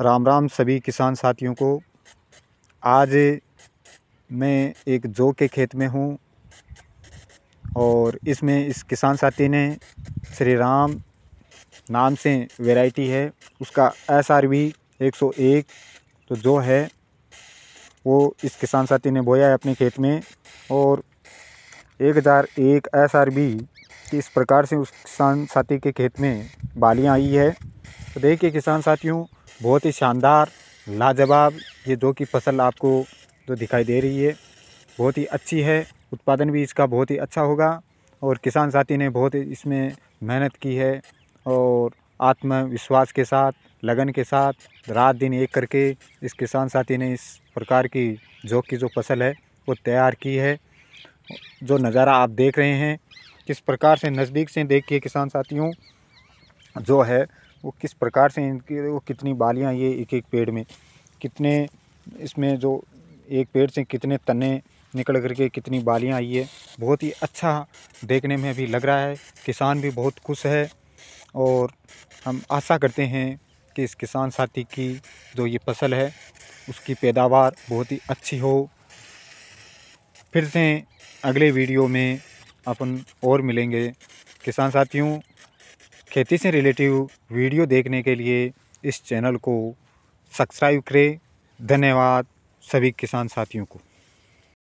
राम राम सभी किसान साथियों को आज मैं एक जौ के खेत में हूँ और इसमें इस किसान साथी ने श्री राम नाम से वैरायटी है उसका एस आर वी एक सौ एक तो जो है वो इस किसान साथी ने बोया है अपने खेत में और एक हज़ार एक एस आर बी इस प्रकार से उस किसान साथी के खेत में बालियाँ आई है तो देखिए किसान साथियों बहुत ही शानदार लाजवाब ये जो की फसल आपको जो दिखाई दे रही है बहुत ही अच्छी है उत्पादन भी इसका बहुत ही अच्छा होगा और किसान साथी ने बहुत इसमें मेहनत की है और आत्मविश्वास के साथ लगन के साथ रात दिन एक करके इस किसान साथी ने इस प्रकार की जो की जो फसल है वो तैयार की है जो नज़ारा आप देख रहे हैं किस प्रकार से नज़दीक से देखिए किसान साथियों जो है वो किस प्रकार से इनकी वो कितनी बालियाँ ये एक एक पेड़ में कितने इसमें जो एक पेड़ से कितने तने निकल करके कितनी बालियाँ आई है बहुत ही अच्छा देखने में भी लग रहा है किसान भी बहुत खुश है और हम आशा करते हैं कि इस किसान साथी की जो ये फसल है उसकी पैदावार बहुत ही अच्छी हो फिर से अगले वीडियो में अपन और मिलेंगे किसान साथियों खेती से रिलेटिव वीडियो देखने के लिए इस चैनल को सब्सक्राइब करें धन्यवाद सभी किसान साथियों को